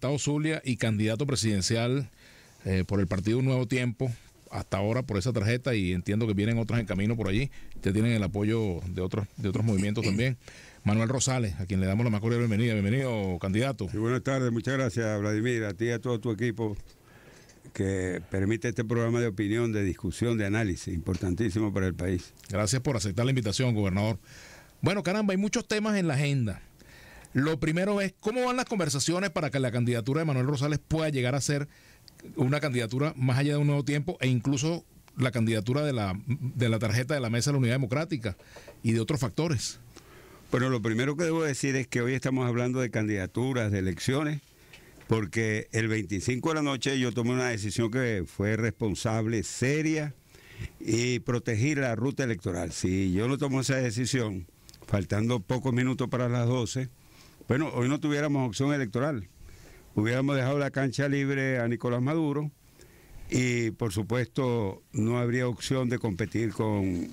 Estado Zulia y candidato presidencial eh, por el partido Nuevo Tiempo, hasta ahora por esa tarjeta y entiendo que vienen otras en camino por allí, que tienen el apoyo de otros, de otros movimientos también. Manuel Rosales, a quien le damos la más cordial bienvenida. Bienvenido, candidato. Muy buenas tardes, muchas gracias, Vladimir, a ti y a todo tu equipo que permite este programa de opinión, de discusión, de análisis, importantísimo para el país. Gracias por aceptar la invitación, gobernador. Bueno, caramba, hay muchos temas en la agenda. Lo primero es cómo van las conversaciones para que la candidatura de Manuel Rosales pueda llegar a ser una candidatura más allá de un nuevo tiempo e incluso la candidatura de la, de la tarjeta de la Mesa de la Unidad Democrática y de otros factores. Bueno, lo primero que debo decir es que hoy estamos hablando de candidaturas, de elecciones, porque el 25 de la noche yo tomé una decisión que fue responsable, seria, y protegí la ruta electoral. Si yo no tomo esa decisión, faltando pocos minutos para las 12, bueno, hoy no tuviéramos opción electoral. Hubiéramos dejado la cancha libre a Nicolás Maduro y por supuesto no habría opción de competir con,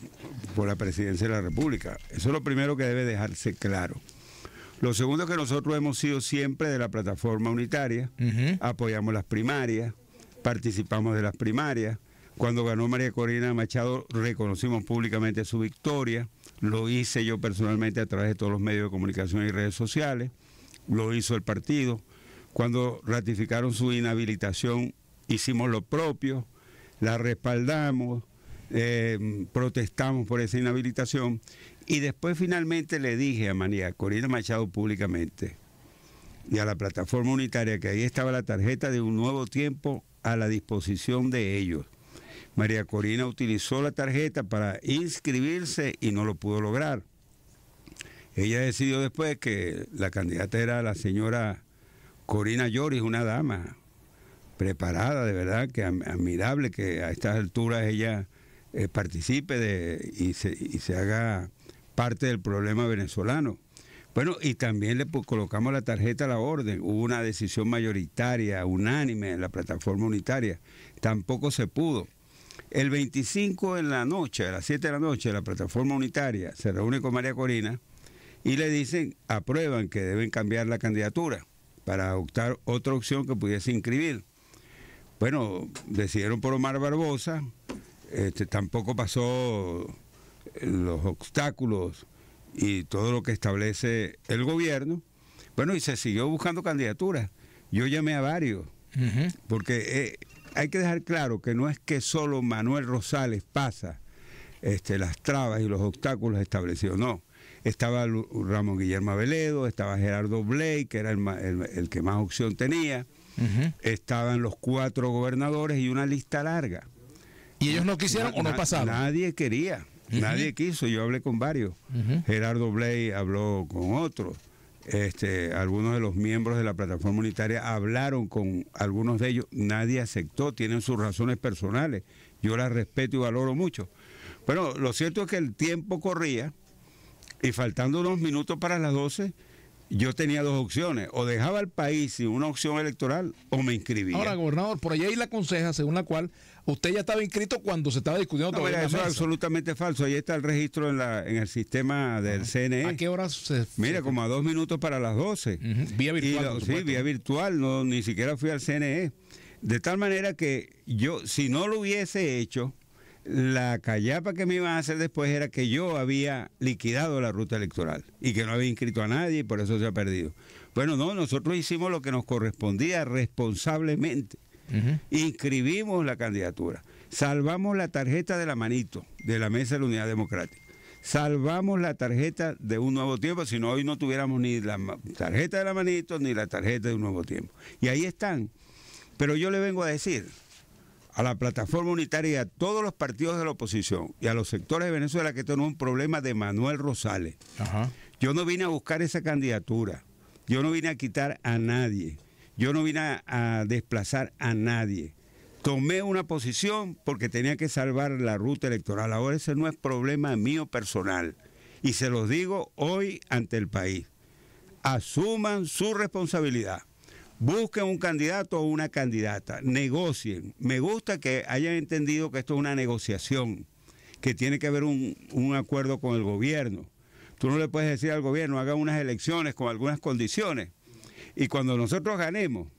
por la presidencia de la República. Eso es lo primero que debe dejarse claro. Lo segundo es que nosotros hemos sido siempre de la plataforma unitaria, apoyamos las primarias, participamos de las primarias, cuando ganó María Corina Machado, reconocimos públicamente su victoria. Lo hice yo personalmente a través de todos los medios de comunicación y redes sociales. Lo hizo el partido. Cuando ratificaron su inhabilitación, hicimos lo propio. La respaldamos. Eh, protestamos por esa inhabilitación y después finalmente le dije a María Corina Machado públicamente y a la plataforma unitaria que ahí estaba la tarjeta de un nuevo tiempo a la disposición de ellos. María Corina utilizó la tarjeta para inscribirse y no lo pudo lograr. Ella decidió después que la candidata era la señora Corina Lloris, una dama preparada, de verdad, que admirable que a estas alturas ella eh, participe de, y se haga parte del problema venezolano. Bueno, y también le colocamos la tarjeta a la orden. Hubo una decisión mayoritaria, unánime en la plataforma unitaria. Tampoco se pudo. El 25 en la noche, a las 7 de la noche, la plataforma unitaria se reúne con María Corina y le dicen, aprueban que deben cambiar la candidatura para optar otra opción que pudiese inscribir. Bueno, decidieron por Omar Barbosa, este, tampoco pasó eh, los obstáculos y todo lo que establece el gobierno. Bueno, y se siguió buscando candidaturas. Yo llamé a varios, porque eh, hay que dejar claro que no es que solo Manuel Rosales pasa este, las trabas y los obstáculos establecidos, no. Estaba Ramón Guillermo Veledo, estaba Gerardo Blake, que era el, que más opción tenía, estaban los cuatro gobernadores y una lista larga. ¿Y ellos no quisieron o no pasaron? Nadie quería, nadie quiso, yo hablé con varios. Gerardo Blake habló con otros. Este, algunos de los miembros de la plataforma unitaria hablaron con algunos de ellos, nadie aceptó, tienen sus razones personales, yo las respeto y valoro mucho. Bueno, lo cierto es que el tiempo corría y faltando unos minutos para las 12, yo tenía dos opciones, o dejaba el país sin una opción electoral o me inscribía. Ahora, gobernador, por ahí hay la conseja según la cual usted ya estaba inscrito cuando se estaba discutiendo no, eso es absolutamente falso. Ahí está el registro en, la, en el sistema del CNE. ¿A qué hora se.? Mira, como a dos minutos para las 12. Vía virtual. sí, vía virtual, no, ni siquiera fui al CNE. De tal manera que yo, si no lo hubiese hecho, la callapa que me iban a hacer después era que yo había liquidado la ruta electoral y que no había inscrito a nadie y por eso se ha perdido. Bueno, no, nosotros hicimos lo que nos correspondía responsablemente. Inscribimos la candidatura, salvamos la tarjeta de la manito de la Mesa de la Unidad Democrática, salvamos la tarjeta de un nuevo tiempo, si no hoy no tuviéramos ni la tarjeta de la manito ni la tarjeta de un nuevo tiempo. Y ahí están. Pero yo le vengo a decir, a la plataforma unitaria y a todos los partidos de la oposición y a los sectores de Venezuela que es un problema de Manuel Rosales. Yo no vine a buscar esa candidatura. Yo no vine a quitar a nadie. Yo no vine a, a desplazar a nadie. Tomé una posición porque tenía que salvar la ruta electoral. Ahora ese no es problema mío personal. Y se los digo hoy ante el país. Asuman su responsabilidad. Busquen un candidato o una candidata, negocien. Me gusta que hayan entendido que esto es una negociación, que tiene que haber un, acuerdo con el gobierno. Tú no le puedes decir al gobierno, haga unas elecciones con algunas condiciones. Y cuando nosotros ganemos,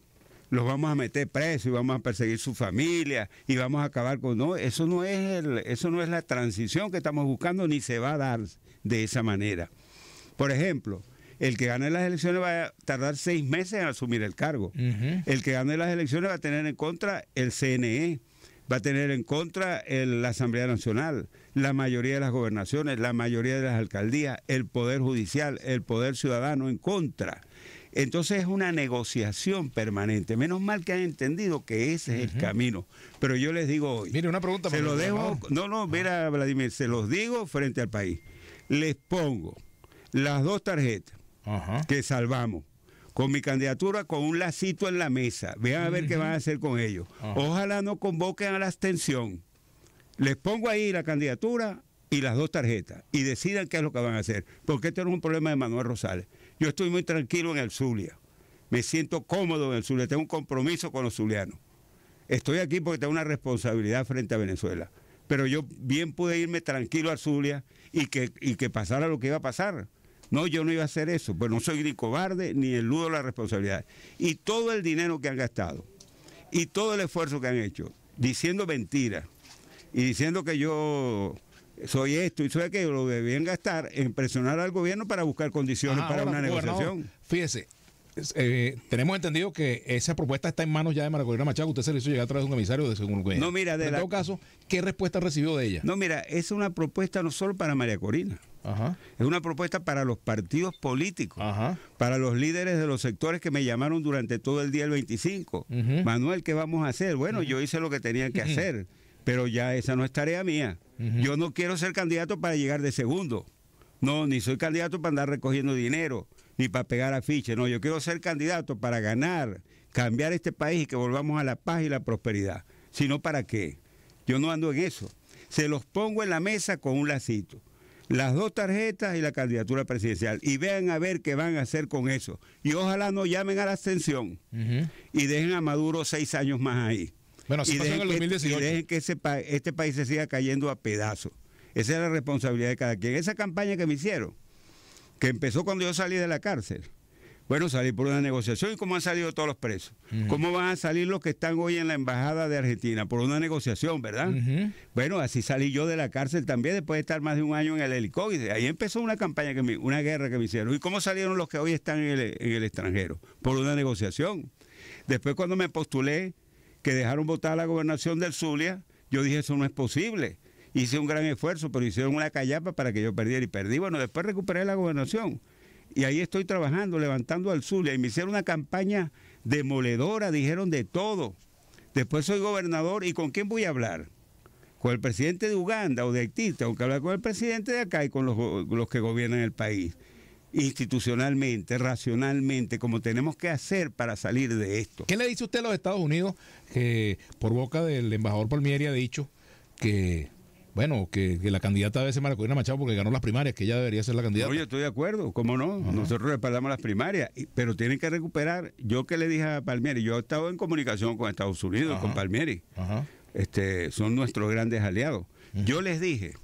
los vamos a meter presos y vamos a perseguir su familia y vamos a acabar con no eso no es el, eso no es la transición que estamos buscando ni se va a dar de esa manera por ejemplo el que gane las elecciones va a tardar seis meses en asumir el cargo. El que gane las elecciones va a tener en contra el CNE, va a tener en contra la Asamblea Nacional, la mayoría de las gobernaciones, la mayoría de las alcaldías, el Poder Judicial, el Poder Ciudadano en contra. Entonces es una negociación permanente. Menos mal que han entendido que ese es el camino. Pero yo les digo hoy. Mire, una pregunta. Se lo dejo. No, no, mira, Vladimir, se los digo frente al país. Les pongo las dos tarjetas que salvamos con mi candidatura con un lacito en la mesa. Vean a ver qué van a hacer con ellos. Ojalá no convoquen a la abstención. Les pongo ahí la candidatura y las dos tarjetas y decidan qué es lo que van a hacer. Porque esto es un problema de Manuel Rosales. Yo estoy muy tranquilo en el Zulia. Me siento cómodo en el Zulia. Tengo un compromiso con los zulianos. Estoy aquí porque tengo una responsabilidad frente a Venezuela. Pero yo bien pude irme tranquilo al Zulia y que, y que pasara lo que iba a pasar no, yo no iba a hacer eso, pues no soy ni cobarde ni eludo la responsabilidad. Y todo el dinero que han gastado, y todo el esfuerzo que han hecho, diciendo mentiras, y diciendo que yo soy esto y soy aquello, lo debían gastar en presionar al gobierno para buscar condiciones ah, para una negociación. Fíjese, eh, tenemos entendido que esa propuesta está en manos ya de María Corina Machado. Usted se le hizo llegar a través de un comisario de según gobierno. No, mira, en todo caso, ¿qué respuesta recibió de ella? No, mira, es una propuesta no solo para María Corina. Es una propuesta para los partidos políticos, para los líderes de los sectores que me llamaron durante todo el día el 25. Manuel, ¿qué vamos a hacer? Bueno, yo hice lo que tenía que hacer, pero ya esa no es tarea mía. Yo no quiero ser candidato para llegar de segundo. No, ni soy candidato para andar recogiendo dinero, ni para pegar afiches. No, yo quiero ser candidato para ganar, cambiar este país y que volvamos a la paz y la prosperidad. sino ¿para qué? Yo no ando en eso. Se los pongo en la mesa con un lacito las dos tarjetas y la candidatura presidencial y vean a ver qué van a hacer con eso. Y ojalá no llamen a la abstención y dejen a Maduro seis años más ahí. Bueno, y, dejen el 2018. Que, dejen que este país se siga cayendo a pedazos. Esa es la responsabilidad de cada quien. Esa campaña que me hicieron, que empezó cuando yo salí de la cárcel, bueno, salí por una negociación. ¿Y cómo han salido todos los presos? ¿Cómo van a salir los que están hoy en la embajada de Argentina? Por una negociación, ¿verdad? Bueno, así salí yo de la cárcel también después de estar más de un año en el helicóptero. Ahí empezó una campaña, que una guerra que me hicieron. ¿Y cómo salieron los que hoy están en el, en el extranjero? Por una negociación. Después cuando me postulé, que dejaron votar la gobernación del Zulia, yo dije, eso no es posible hice un gran esfuerzo, pero hicieron una callapa para que yo perdiera y perdí. Bueno, después recuperé la gobernación y ahí estoy trabajando, levantando al Zulia, y me hicieron una campaña demoledora, dijeron de todo. Después soy gobernador, ¿y con quién voy a hablar? Con el presidente de Uganda o de Haití, tengo que hablar con el presidente de acá y con los, los que gobiernan el país, institucionalmente, racionalmente, como tenemos que hacer para salir de esto. ¿Qué le dice usted a los Estados Unidos que por boca del embajador Palmieri ha dicho que bueno, que, la candidata debe ser maracuena Machado porque ganó las primarias, que ella debería ser la candidata. Oye, estoy de acuerdo, ¿cómo no? Nosotros respaldamos las primarias, pero tienen que recuperar. Yo que le dije a Palmieri, yo he estado en comunicación con Estados Unidos, con Palmieri. Este, son nuestros grandes aliados. Yo les dije,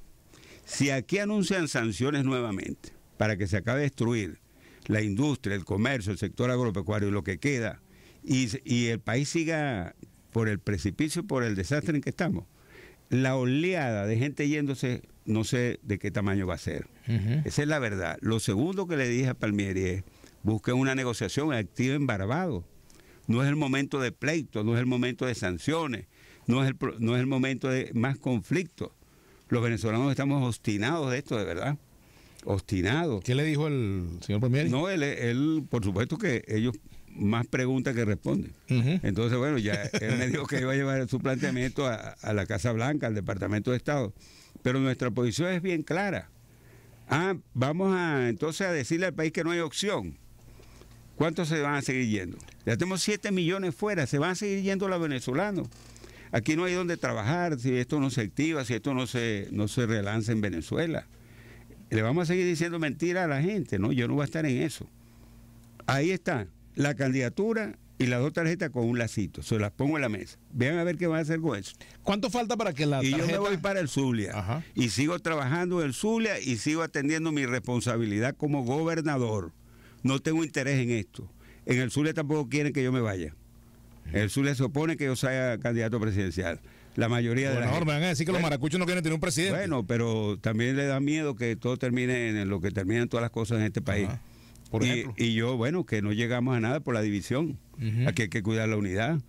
si aquí anuncian sanciones nuevamente para que se acabe de destruir la industria, el comercio, el sector agropecuario y lo que queda, y el país siga por el precipicio, por el desastre en que estamos, la oleada de gente yéndose, no sé de qué tamaño va a ser. Esa es la verdad. Lo segundo que le dije a Palmieri es, busquen una negociación activa en No es el momento de pleito, no es el momento de sanciones, no es el, no es el momento de más conflictos. Los venezolanos estamos obstinados de esto, de verdad. Obstinados. ¿Qué le dijo el señor Palmieri? No, él, él por supuesto que ellos más preguntas que responde. Entonces, bueno, ya él me dijo que iba a llevar su planteamiento a, la Casa Blanca, al Departamento de Estado. Pero nuestra posición es bien clara. Ah, vamos a entonces a decirle al país que no hay opción. ¿Cuántos se van a seguir yendo? Ya tenemos 7 millones fuera, se van a seguir yendo los venezolanos. Aquí no hay donde trabajar si esto no se activa, si esto no se, no se relanza en Venezuela. Le vamos a seguir diciendo mentira a la gente, ¿no? Yo no voy a estar en eso. Ahí está la candidatura y las dos tarjetas con un lacito. Se las pongo en la mesa. Vean a ver qué van a hacer con eso. ¿Cuánto falta para que la Y yo me voy para el Zulia. Y sigo trabajando en el Zulia y sigo atendiendo mi responsabilidad como gobernador. No tengo interés en esto. En el Zulia tampoco quieren que yo me vaya. el Zulia se opone que yo sea candidato presidencial. La mayoría de las... me van a decir que los maracuchos no quieren tener un presidente. Bueno, pero también le da miedo que todo termine en lo que terminan todas las cosas en este país y, yo, bueno, que no llegamos a nada por la división. Aquí hay que cuidar la unidad.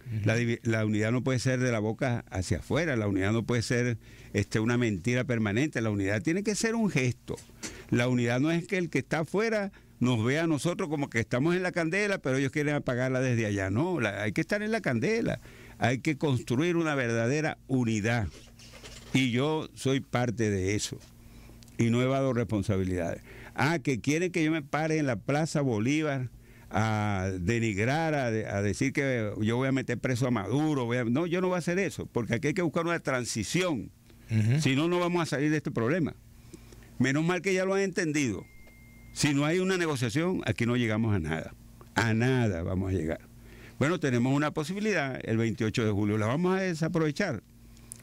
la, unidad no puede ser de la boca hacia afuera, la unidad no puede ser este, una mentira permanente, la unidad tiene que ser un gesto. La unidad no es que el que está afuera nos vea a nosotros como que estamos en la candela, pero ellos quieren apagarla desde allá. No, hay que estar en la candela, hay que construir una verdadera unidad. Y yo soy parte de eso y no he dado responsabilidades. Ah, que quieren que yo me pare en la Plaza Bolívar a denigrar, a, decir que yo voy a meter preso a Maduro. no, yo no voy a hacer eso, porque aquí hay que buscar una transición. Si no, no vamos a salir de este problema. Menos mal que ya lo han entendido. Si no hay una negociación, aquí no llegamos a nada. A nada vamos a llegar. Bueno, tenemos una posibilidad el 28 de julio. La vamos a desaprovechar.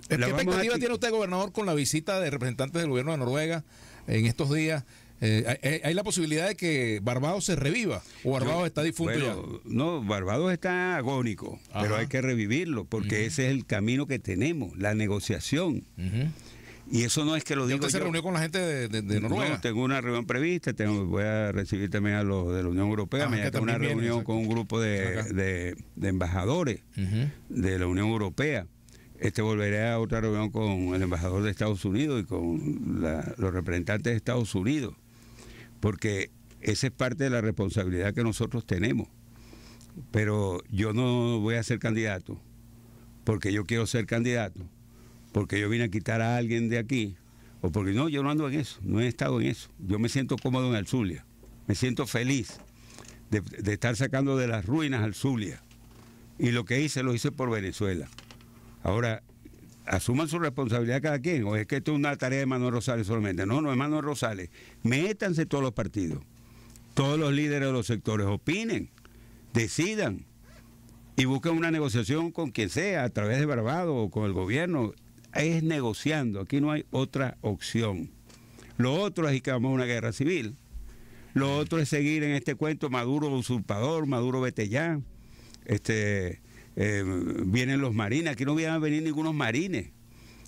¿Qué expectativa tiene usted, gobernador, con la visita de representantes del gobierno de Noruega en estos días? Eh, hay, la posibilidad de que Barbados se reviva o Barbados está difunto No, Barbados está agónico, pero hay que revivirlo porque ese es el camino que tenemos, la negociación. Y eso no es que lo diga. ¿Usted se reunió con la gente de, Noruega? tengo una reunión prevista, voy a recibir también a los de la Unión Europea. Ah, me mañana tengo una reunión con un grupo de, embajadores de la Unión Europea. Este volveré a otra reunión con el embajador de Estados Unidos y con los representantes de Estados Unidos porque esa es parte de la responsabilidad que nosotros tenemos. Pero yo no voy a ser candidato porque yo quiero ser candidato, porque yo vine a quitar a alguien de aquí, o porque no, yo no ando en eso, no he estado en eso. Yo me siento cómodo en el Zulia, me siento feliz de, estar sacando de las ruinas al Zulia. Y lo que hice lo hice por Venezuela. Ahora, asuman su responsabilidad cada quien, o es que esto es una tarea de Manuel Rosales solamente. No, no es Manuel Rosales. Métanse todos los partidos, todos los líderes de los sectores, opinen, decidan y busquen una negociación con quien sea, a través de Barbado o con el gobierno. Es negociando, aquí no hay otra opción. Lo otro es que vamos a una guerra civil. Lo otro es seguir en este cuento Maduro usurpador, Maduro vete Este, eh, vienen los marines, aquí no van a venir ningunos marines.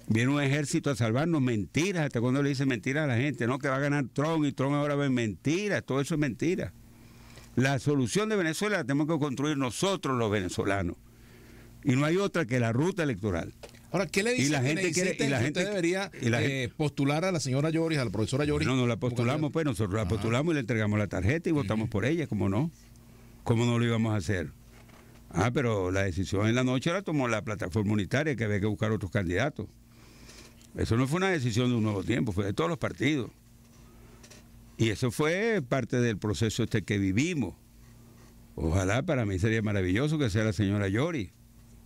Viene un ejército a salvarnos, mentiras, hasta cuando le dicen mentiras a la gente, no, que va a ganar Trump y Trump ahora va en mentiras, todo eso es mentira. La solución de Venezuela la tenemos que construir nosotros los venezolanos. Y no hay otra que la ruta electoral. Ahora, ¿qué le dice y la gente y la eh, gente, debería postular a la señora Lloris, a la profesora Lloris? No, no la postulamos, pues nosotros la ah. postulamos y le entregamos la tarjeta y votamos por ella, ¿cómo no? ¿Cómo no lo íbamos a hacer? Ah, pero la decisión en la noche la tomó la plataforma unitaria, que había que buscar otros candidatos. Eso no fue una decisión de un nuevo tiempo, fue de todos los partidos. Y eso fue parte del proceso este que vivimos. Ojalá para mí sería maravilloso que sea la señora Yori.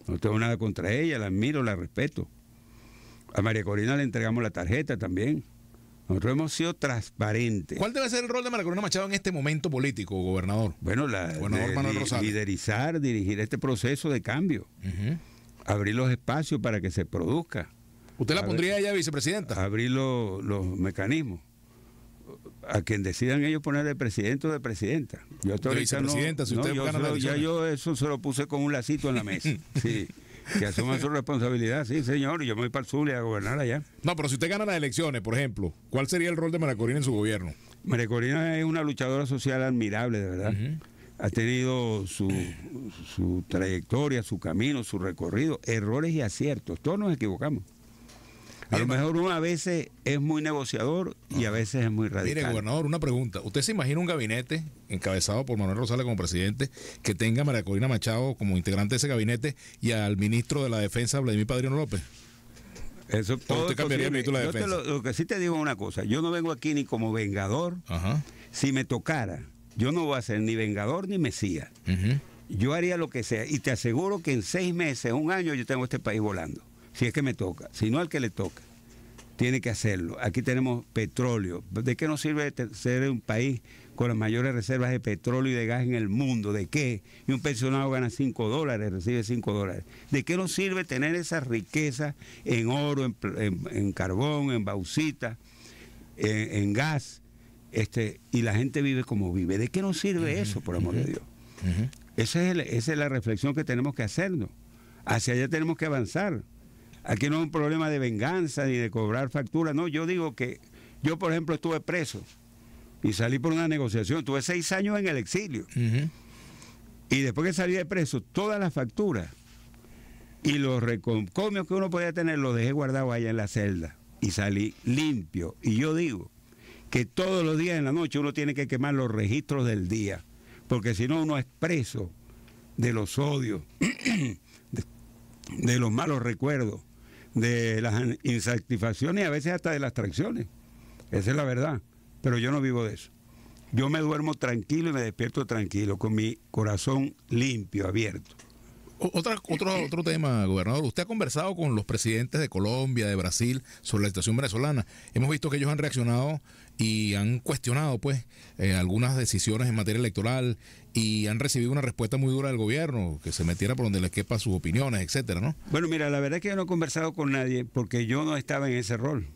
No tengo nada contra ella, la admiro, la respeto. A María Corina le entregamos la tarjeta también. Nosotros hemos sido transparentes. ¿Cuál debe ser el rol de Maracorona Machado en este momento político, gobernador? Bueno, la, liderizar, dirigir este proceso de cambio. Abrir los espacios para que se produzca. ¿Usted la pondría ella vicepresidenta? Abrir los mecanismos. A quien decidan ellos poner de presidente o de presidenta. Yo estoy si usted ya yo eso se lo puse con un lacito en la mesa. sí. Que asuman su responsabilidad, sí, señor. Yo me voy para el Zulia a gobernar allá. No, pero si usted gana las elecciones, por ejemplo, ¿cuál sería el rol de Corina en su gobierno? Corina es una luchadora social admirable, de verdad. Ha tenido su, su trayectoria, su camino, su recorrido, errores y aciertos. Todos nos equivocamos. A lo mejor uno a veces es muy negociador y a veces es muy radical. Mire, gobernador, una pregunta. ¿Usted se imagina un gabinete encabezado por Manuel Rosales como presidente que tenga a María Machado como integrante de ese gabinete y al ministro de la Defensa, Vladimir Padrino López? Eso todo de Defensa. lo, que sí te digo una cosa. Yo no vengo aquí ni como vengador. Si me tocara, yo no voy a ser ni vengador ni mesía. Yo haría lo que sea. Y te aseguro que en seis meses, un año, yo tengo este país volando si es que me toca, no al que le toca. Tiene que hacerlo. Aquí tenemos petróleo. ¿De qué nos sirve este, ser un país con las mayores reservas de petróleo y de gas en el mundo? ¿De qué? Y un pensionado gana 5 dólares, recibe 5 dólares. ¿De qué nos sirve tener esa riqueza en oro, en, carbón, en bauxita, en, gas? Este, y la gente vive como vive. ¿De qué nos sirve eso, por amor de Dios? esa, es esa es la reflexión que tenemos que hacernos. Hacia allá tenemos que avanzar. Aquí no es un problema de venganza ni de cobrar facturas. No, yo digo que yo, por ejemplo, estuve preso y salí por una negociación. Tuve seis años en el exilio. Y después que salí de preso, todas las facturas y los recomios que uno podía tener los dejé guardados allá en la celda y salí limpio. Y yo digo que todos los días en la noche uno tiene que quemar los registros del día, porque si no uno es preso de los odios, de los malos recuerdos, de las insatisfacciones y a veces hasta de las tracciones Esa es la verdad. Pero yo no vivo de eso. Yo me duermo tranquilo y me despierto tranquilo, con mi corazón limpio, abierto. otro, otro tema, gobernador. Usted ha conversado con los presidentes de Colombia, de Brasil, sobre la situación venezolana. Hemos visto que ellos han reaccionado y han cuestionado pues eh, algunas decisiones en materia electoral y han recibido una respuesta muy dura del gobierno, que se metiera por donde les quepa sus opiniones, etcétera, ¿no? Bueno, mira, la verdad es que yo no he conversado con nadie porque yo no estaba en ese rol.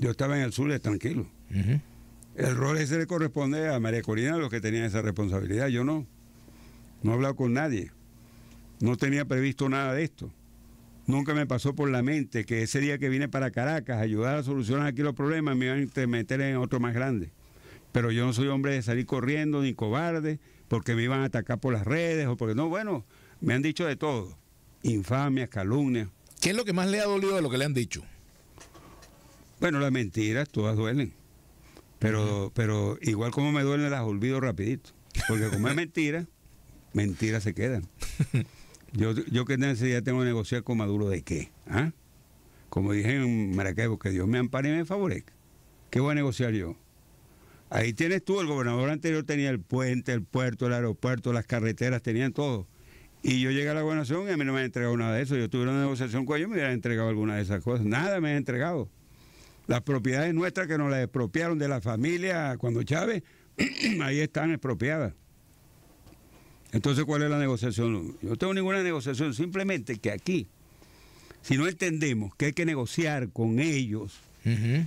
Yo estaba en el sur tranquilo. El rol ese le corresponde a María Corina, los que tenían esa responsabilidad. Yo no. No he hablado con nadie. No tenía previsto nada de esto. Nunca me pasó por la mente que ese día que vine para Caracas a ayudar a solucionar aquí los problemas me iban a meter en otro más grande. Pero yo no soy hombre de salir corriendo ni cobarde porque me iban a atacar por las redes o porque no, bueno, me han dicho de todo. Infamias, calumnias. ¿Qué es lo que más le ha dolido de lo que le han dicho? Bueno, las mentiras todas duelen. Pero, pero igual como me duelen las olvido rapidito. Porque como es mentira, mentiras se quedan. Yo, yo ese día tengo que negociar con Maduro de qué. ¿Ah? Como dije en Maracaibo, que Dios me ampare y me favorezca. ¿Qué voy a negociar yo? Ahí tienes tú, el gobernador anterior tenía el puente, el puerto, el aeropuerto, las carreteras, tenían todo. Y yo llegué a la gobernación y a mí no me han entregado nada de eso. Yo tuve una negociación con ellos, me hubieran entregado alguna de esas cosas. Nada me han entregado. Las propiedades nuestras que nos las expropiaron de la familia cuando Chávez, ahí están expropiadas. Entonces, ¿cuál es la negociación? Yo no tengo ninguna negociación, simplemente que aquí, si no entendemos que hay que negociar con ellos,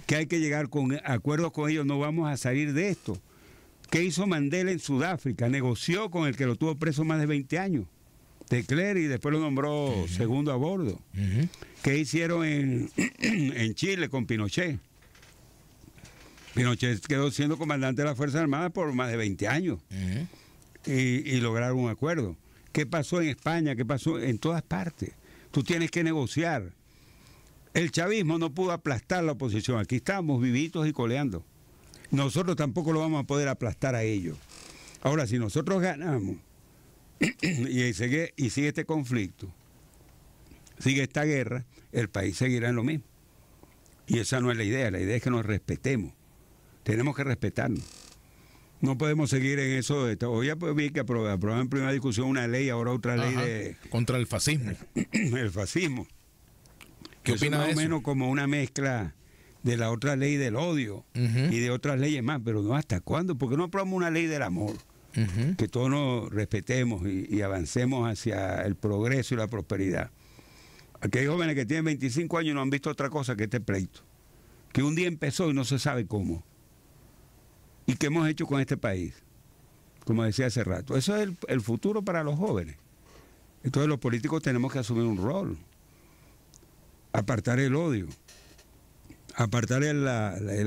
que hay que llegar con acuerdos con ellos, no vamos a salir de esto. ¿Qué hizo Mandela en Sudáfrica? Negoció con el que lo tuvo preso más de 20 años, de y después lo nombró segundo a bordo. ¿Qué hicieron en, en Chile con Pinochet? Pinochet quedó siendo comandante de las Fuerzas Armadas por más de 20 años y, lograr un acuerdo. ¿Qué pasó en España? ¿Qué pasó en todas partes? Tú tienes que negociar. El chavismo no pudo aplastar la oposición. Aquí estamos vivitos y coleando. Nosotros tampoco lo vamos a poder aplastar a ellos. Ahora, si nosotros ganamos y sigue, y sigue este conflicto, sigue esta guerra, el país seguirá en lo mismo. Y esa no es la idea. La idea es que nos respetemos. Tenemos que respetarnos. No podemos seguir en eso. Este, hoy esto. Pues hoy vi que aprobaron en primera discusión una ley, ahora otra ley de... Contra el fascismo. el fascismo. ¿Qué opina más o menos como una mezcla de la otra ley del odio y de otras leyes más, pero no hasta cuándo, porque no aprobamos una ley del amor, que todos nos respetemos y, avancemos hacia el progreso y la prosperidad. Aquellos jóvenes que tienen 25 años no han visto otra cosa que este pleito, que un día empezó y no se sabe cómo y qué hemos hecho con este país, como decía hace rato. Eso es el, futuro para los jóvenes. Entonces los políticos tenemos que asumir un rol, apartar el odio, apartar el,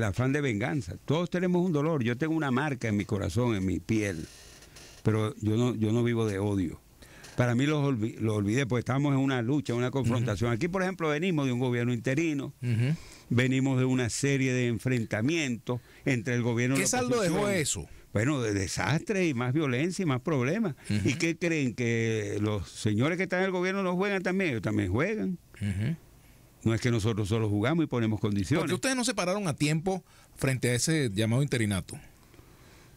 afán de venganza. Todos tenemos un dolor, yo tengo una marca en mi corazón, en mi piel, pero yo no, yo no vivo de odio. Para mí los lo olvidé, pues estamos en una lucha, en una confrontación. Aquí, por ejemplo, venimos de un gobierno interino venimos de una serie de enfrentamientos entre el gobierno ¿Qué y la saldo dejó eso? Bueno, de desastre y más violencia y más problemas. ¿Y qué creen? ¿Que los señores que están en el gobierno no juegan también? Ellos también juegan. No es que nosotros solo jugamos y ponemos condiciones. ¿Por ustedes no se pararon a tiempo frente a ese llamado interinato?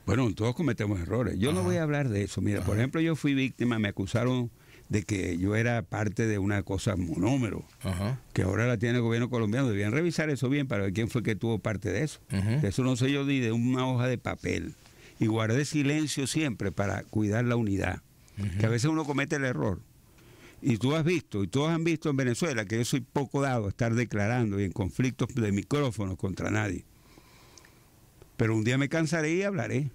Bueno, todos cometemos errores. Yo no voy a hablar de eso. Mira, por ejemplo, yo fui víctima, me acusaron de que yo era parte de una cosa monómero, que ahora la tiene el gobierno colombiano. Debían revisar eso bien para ver quién fue que tuvo parte de eso. eso no sé yo ni de una hoja de papel. Y guardé silencio siempre para cuidar la unidad, que a veces uno comete el error. Y tú has visto, y todos han visto en Venezuela, que yo soy poco dado a estar declarando y en conflictos de micrófonos contra nadie. Pero un día me cansaré y hablaré.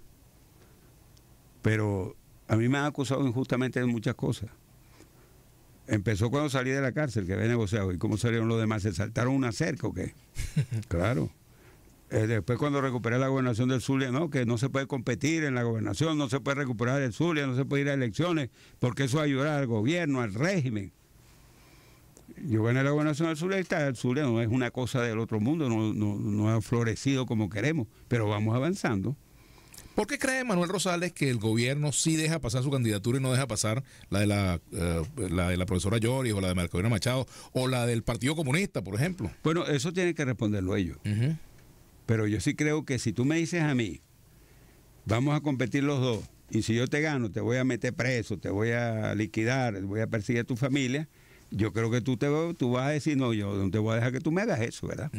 Pero a mí me han acusado injustamente de muchas cosas. Empezó cuando salí de la cárcel, que había negociado. ¿Y cómo salieron los demás? ¿Se saltaron una cerca o qué? claro. Eh, después cuando recuperé la gobernación del Zulia, no, que no se puede competir en la gobernación, no se puede recuperar el Zulia, no se puede ir a elecciones, porque eso ayudará al gobierno, al régimen. Yo gané la gobernación del Zulia y está, el Zulia no es una cosa del otro mundo, no, no, no ha florecido como queremos, pero vamos avanzando. ¿Por qué cree Manuel Rosales que el gobierno sí deja pasar su candidatura y no deja pasar la de la, eh, de la profesora Lloris o la de Marcolina Machado o la del Partido Comunista, por ejemplo? Bueno, eso tiene que responderlo ellos. Pero yo sí creo que si tú me dices a mí, vamos a competir los dos, y si yo te gano, te voy a meter preso, te voy a liquidar, voy a perseguir a tu familia, yo creo que tú, te, tú vas a decir, no, yo no te voy a dejar que tú me hagas eso, ¿verdad?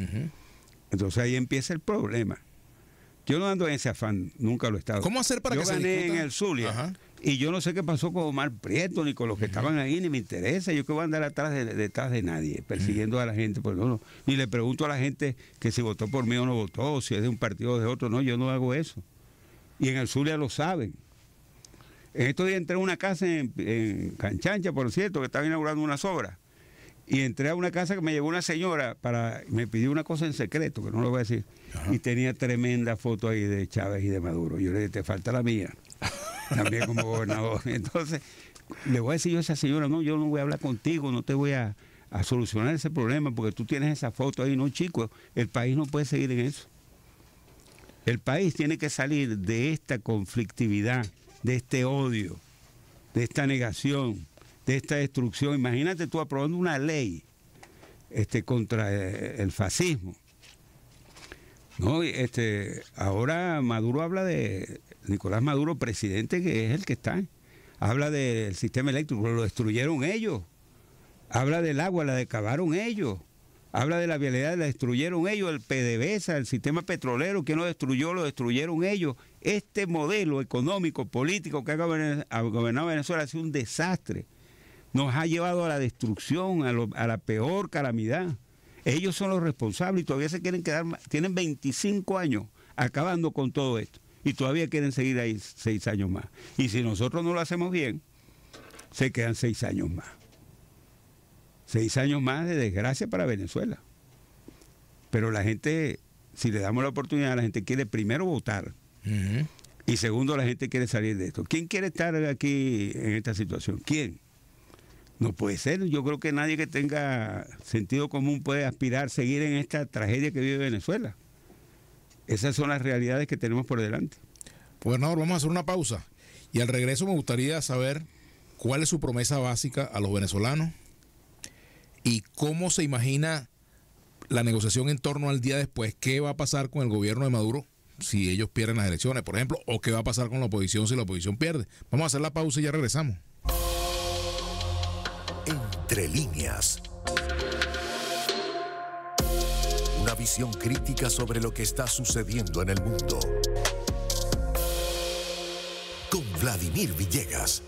Entonces ahí empieza el problema. Yo no ando en ese afán, nunca lo he estado. ¿Cómo hacer para que gané en el Zulia. Y yo no sé qué pasó con Omar Prieto ni con los que estaban ahí, ni me interesa. Yo que voy a andar atrás de, detrás de nadie, persiguiendo a la gente. Pues no, no, Ni le pregunto a la gente que si votó por mí o no votó, si es de un partido o de otro. No, yo no hago eso. Y en el Zulia lo saben. En estos días entré a una casa en, Canchancha, por cierto, que estaba inaugurando unas obras y entré a una casa que me llevó una señora para me pidió una cosa en secreto que no lo voy a decir y tenía tremenda foto ahí de Chávez y de Maduro yo le dije te falta la mía también como gobernador entonces le voy a decir yo a esa señora no yo no voy a hablar contigo no te voy a, a solucionar ese problema porque tú tienes esa foto ahí no chico el país no puede seguir en eso el país tiene que salir de esta conflictividad de este odio de esta negación esta destrucción. Imagínate tú aprobando una ley este, contra eh, el fascismo. este, ahora Maduro habla de Nicolás Maduro, presidente, que es el que está. Habla del sistema eléctrico, lo destruyeron ellos. Habla del agua, la decabaron ellos. Habla de la vialidad, la destruyeron ellos. El PDVSA, el sistema petrolero, que no destruyó, lo destruyeron ellos. Este modelo económico, político que ha gobernado Venezuela ha sido un desastre nos ha llevado a la destrucción, a, la peor calamidad. Ellos son los responsables y todavía se quieren quedar, tienen 25 años acabando con todo esto y todavía quieren seguir ahí seis años más. Y si nosotros no lo hacemos bien, se quedan seis años más. Seis años más de desgracia para Venezuela. Pero la gente, si le damos la oportunidad, la gente quiere primero votar. Y segundo, la gente quiere salir de esto. ¿Quién quiere estar aquí en esta situación? ¿Quién? No puede ser. Yo creo que nadie que tenga sentido común puede aspirar a seguir en esta tragedia que vive Venezuela. Esas son las realidades que tenemos por delante. Gobernador, pues vamos a hacer una pausa. Y al regreso me gustaría saber cuál es su promesa básica a los venezolanos y cómo se imagina la negociación en torno al día después. ¿Qué va a pasar con el gobierno de Maduro si ellos pierden las elecciones, por ejemplo? ¿O qué va a pasar con la oposición si la oposición pierde? Vamos a hacer la pausa y ya regresamos. Entre líneas. Una visión crítica sobre lo que está sucediendo en el mundo. Con Vladimir Villegas.